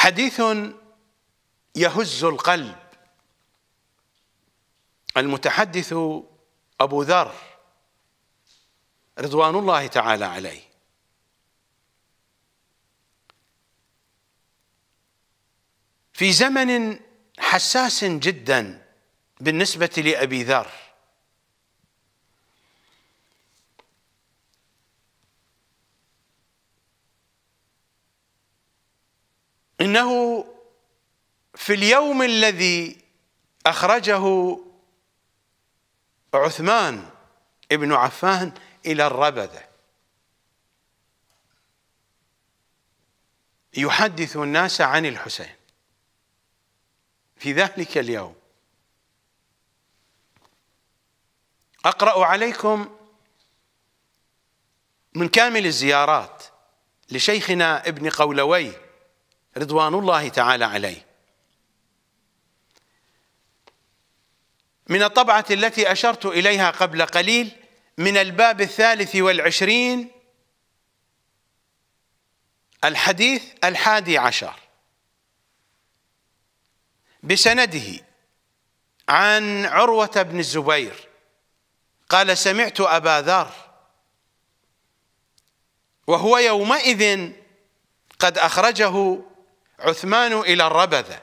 حديث يهز القلب المتحدث ابو ذر رضوان الله تعالى عليه في زمن حساس جدا بالنسبه لابي ذر انه في اليوم الذي اخرجه عثمان ابن عفان الى الربذه يحدث الناس عن الحسين في ذلك اليوم اقرا عليكم من كامل الزيارات لشيخنا ابن قولويه رضوان الله تعالى عليه من الطبعة التي أشرت إليها قبل قليل من الباب الثالث والعشرين الحديث الحادي عشر بسنده عن عروة بن الزبير قال سمعت أبا ذر وهو يومئذ قد أخرجه عثمان إلى الربذة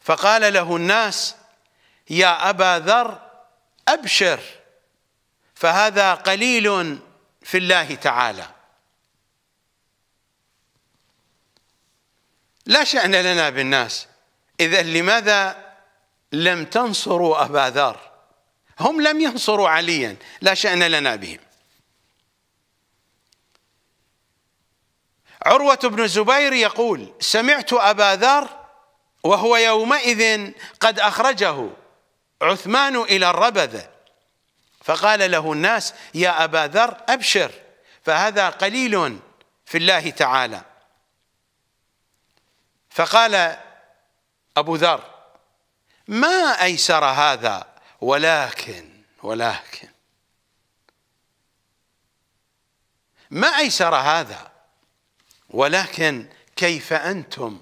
فقال له الناس يا أبا ذر أبشر فهذا قليل في الله تعالى لا شأن لنا بالناس إذا لماذا لم تنصروا أبا ذر هم لم ينصروا عليا لا شأن لنا بهم عروة بن الزبير يقول سمعت أبا ذر وهو يومئذ قد أخرجه عثمان إلى الربذة فقال له الناس يا أبا ذر أبشر فهذا قليل في الله تعالى فقال أبو ذر ما أيسر هذا ولكن ولكن ما أيسر هذا ولكن كيف أنتم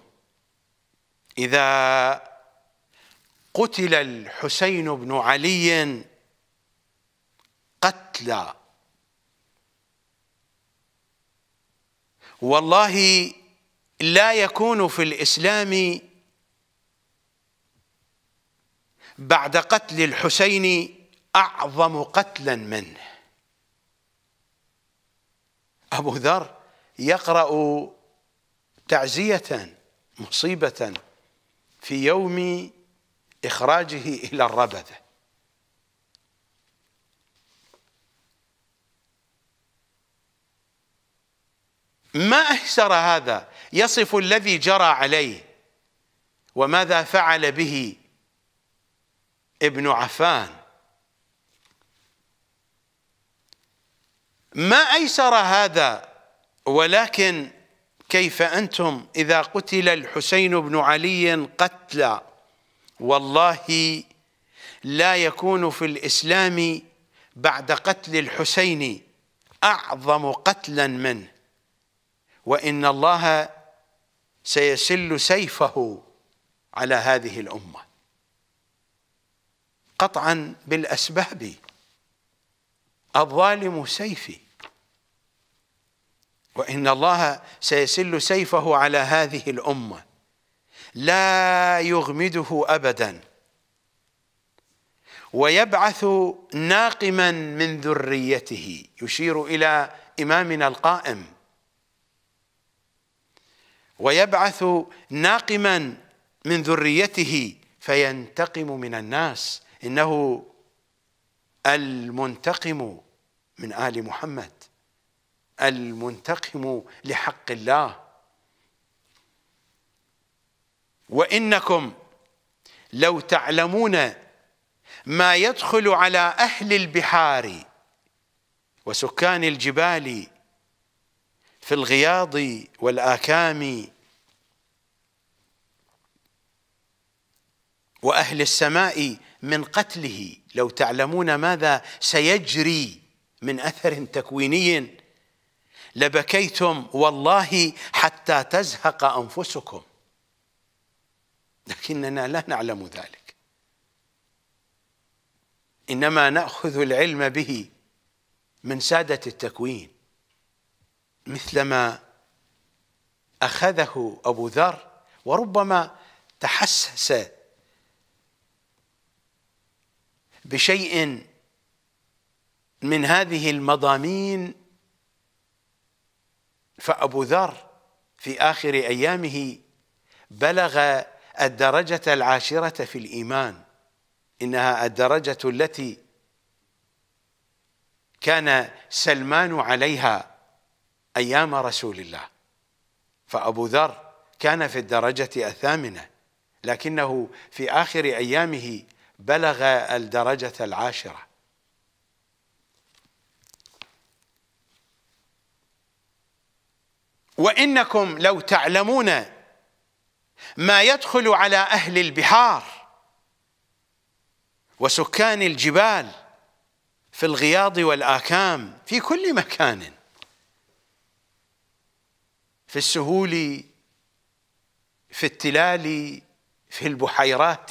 إذا قتل الحسين بن علي قتلى والله لا يكون في الإسلام بعد قتل الحسين أعظم قتلا منه أبو ذر يقرأ تعزية مصيبة في يوم إخراجه إلى الربذة ما أيسر هذا يصف الذي جرى عليه وماذا فعل به ابن عفان ما أيسر هذا ولكن كيف أنتم إذا قتل الحسين بن علي قتلى والله لا يكون في الإسلام بعد قتل الحسين أعظم قتلا منه وإن الله سيسل سيفه على هذه الأمة قطعا بالأسباب الظالم سيفي وإن الله سيسل سيفه على هذه الأمة لا يغمده أبدا ويبعث ناقما من ذريته يشير إلى إمامنا القائم ويبعث ناقما من ذريته فينتقم من الناس إنه المنتقم من آل محمد المنتقم لحق الله وانكم لو تعلمون ما يدخل على اهل البحار وسكان الجبال في الغياض والاكام واهل السماء من قتله لو تعلمون ماذا سيجري من اثر تكويني لبكيتم والله حتى تزهق انفسكم لكننا لا نعلم ذلك انما ناخذ العلم به من ساده التكوين مثلما اخذه ابو ذر وربما تحسس بشيء من هذه المضامين فأبو ذر في آخر أيامه بلغ الدرجة العاشرة في الإيمان إنها الدرجة التي كان سلمان عليها أيام رسول الله فأبو ذر كان في الدرجة الثامنة لكنه في آخر أيامه بلغ الدرجة العاشرة وانكم لو تعلمون ما يدخل على اهل البحار وسكان الجبال في الغياض والاكام في كل مكان في السهول في التلال في البحيرات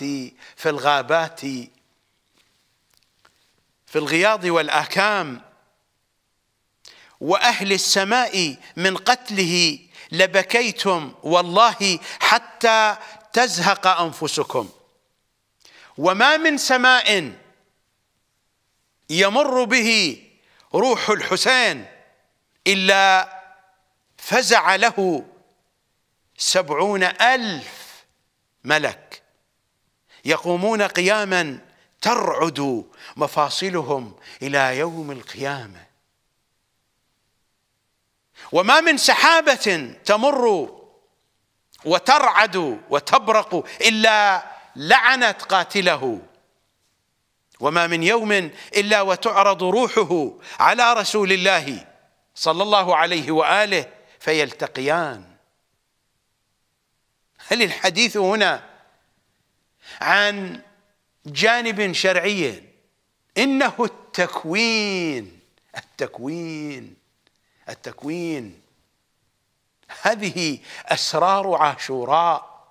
في الغابات في الغياض والاكام واهل السماء من قتله لبكيتم والله حتى تزهق انفسكم وما من سماء يمر به روح الحسين الا فزع له سبعون الف ملك يقومون قياما ترعد مفاصلهم الى يوم القيامه وما من سحابة تمر وترعد وتبرق إلا لعنت قاتله وما من يوم إلا وتعرض روحه على رسول الله صلى الله عليه وآله فيلتقيان هل الحديث هنا عن جانب شرعي إنه التكوين التكوين التكوين هذه أسرار عاشوراء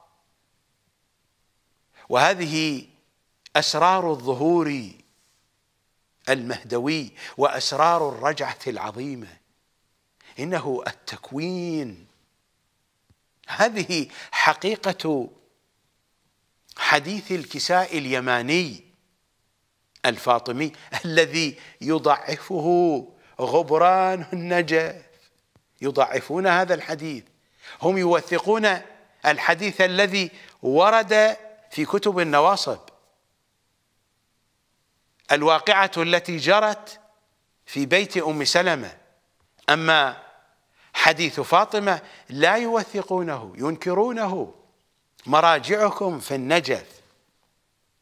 وهذه أسرار الظهور المهدوي وأسرار الرجعة العظيمة إنه التكوين هذه حقيقة حديث الكساء اليماني الفاطمي الذي يضعفه غبران النجف يضعفون هذا الحديث هم يوثقون الحديث الذي ورد في كتب النواصب الواقعة التي جرت في بيت أم سلمة أما حديث فاطمة لا يوثقونه ينكرونه مراجعكم في النجف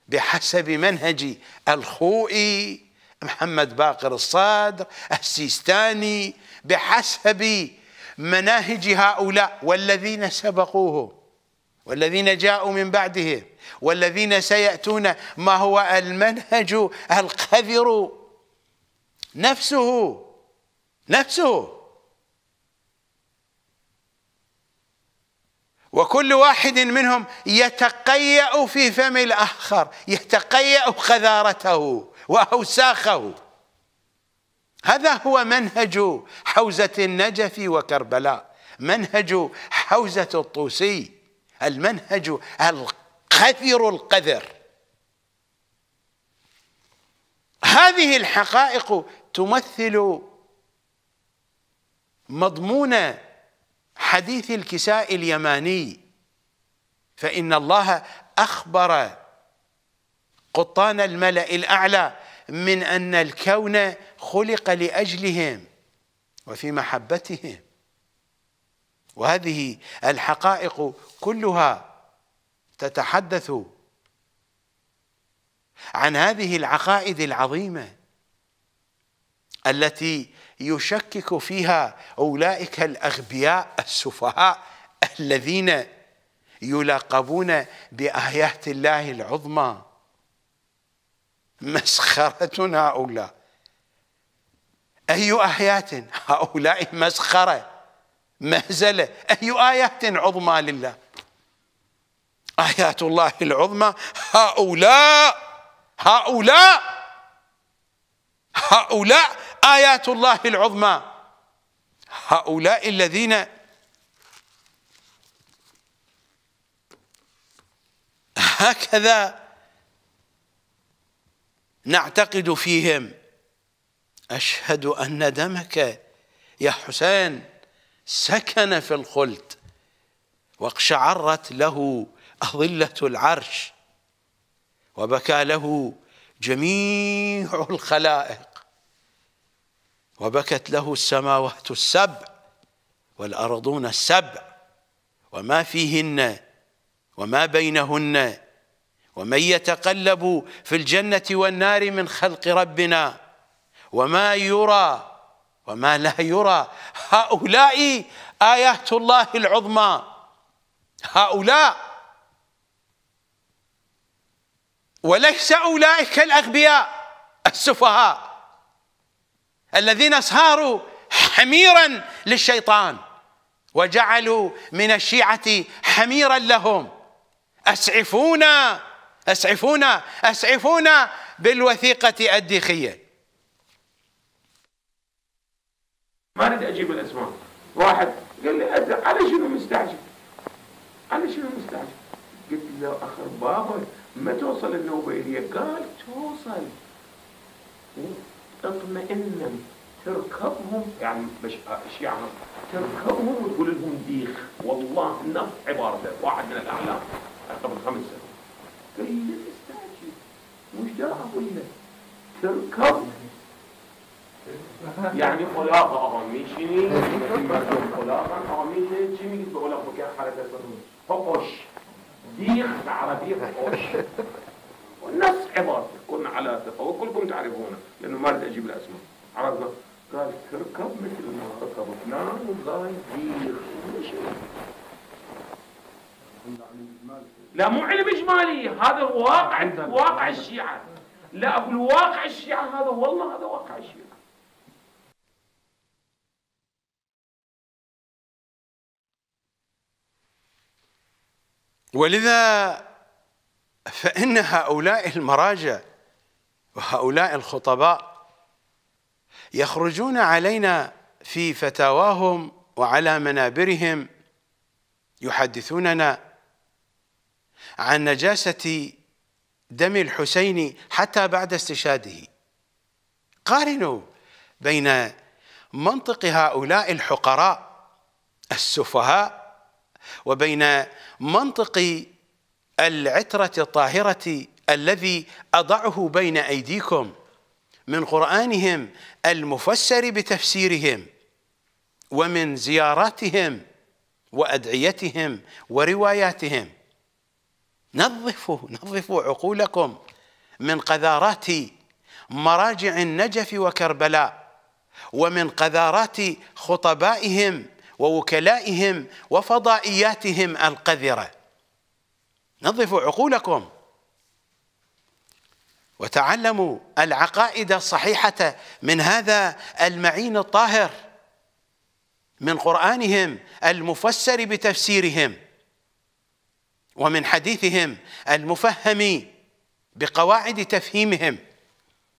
بحسب منهج الخوئي محمد باقر الصادر السيستاني بحسب مناهج هؤلاء والذين سبقوه والذين جاءوا من بعدهم والذين سيأتون ما هو المنهج القذر نفسه نفسه وكل واحد منهم يتقيأ في فم الآخر يتقيأ قذارته وأوساخه هذا هو منهج حوزة النجف وكربلاء منهج حوزة الطوسي المنهج القذر القذر هذه الحقائق تمثل مضمون حديث الكساء اليماني فإن الله أخبر قطان الملأ الأعلى من أن الكون خلق لأجلهم وفي محبتهم وهذه الحقائق كلها تتحدث عن هذه العقائد العظيمه التي يشكك فيها اولئك الاغبياء السفهاء الذين يلقبون بايات الله العظمى مسخرة هؤلاء أي آيات هؤلاء مسخرة مهزلة أي آيات عظمى لله آيات الله العظمى هؤلاء هؤلاء هؤلاء آيات الله العظمى هؤلاء الذين هكذا نعتقد فيهم أشهد أن دمك يا حسين سكن في الخلد واقشعرت له أظلة العرش وبكى له جميع الخلائق وبكت له السماوات السبع والأرضون السبع وما فيهن وما بينهن ومن يتقلب في الجنة والنار من خلق ربنا وما يرى وما لا يرى هؤلاء آيات الله العظمى هؤلاء وليس أولئك الأغبياء السفهاء الذين صاروا حميرا للشيطان وجعلوا من الشيعة حميرا لهم أسعفونا اسعفونا اسعفونا بالوثيقه الديخيه ما اريد اجيب الاسماء واحد قال لي أزل. على شنو مستعجل على شنو مستعجل قلت له اخر بابا ما توصل النوبه الي قال توصل اطمئن تركبهم يعني مش يعني؟ تركبهم وتقول لهم ديخ والله نفس عبارته واحد من الاعلام قبل خمس سنوات فإن تستعجل مش أقول لك تركب يعني خدا آقا میشینی خدا آقا میشینی چی میگید به قول خود که حرکت کنید فقش ديخ عربي فقش والنص عبارة كنا على ثقة وكلكم تعرفون لأنه ما أريد أجيب الأسماء عرفنا قال تركب مثل ما ركب فلان والله ديخ مش لا مو علم اجمالي هذا واقع واقع الشيعه لا اقول واقع الشيعه هذا والله هذا واقع الشيعه ولذا فإن هؤلاء المراجع وهؤلاء الخطباء يخرجون علينا في فتاواهم وعلى منابرهم يحدثوننا عن نجاسة دم الحسين حتى بعد استشهاده قارنوا بين منطق هؤلاء الحقراء السفهاء وبين منطق العترة الطاهرة الذي أضعه بين أيديكم من قرآنهم المفسر بتفسيرهم ومن زياراتهم وأدعيتهم ورواياتهم نظفوا نظفوا عقولكم من قذارات مراجع النجف وكربلاء ومن قذارات خطبائهم ووكلائهم وفضائياتهم القذره نظفوا عقولكم وتعلموا العقائد الصحيحه من هذا المعين الطاهر من قرانهم المفسر بتفسيرهم ومن حديثهم المفهم بقواعد تفهيمهم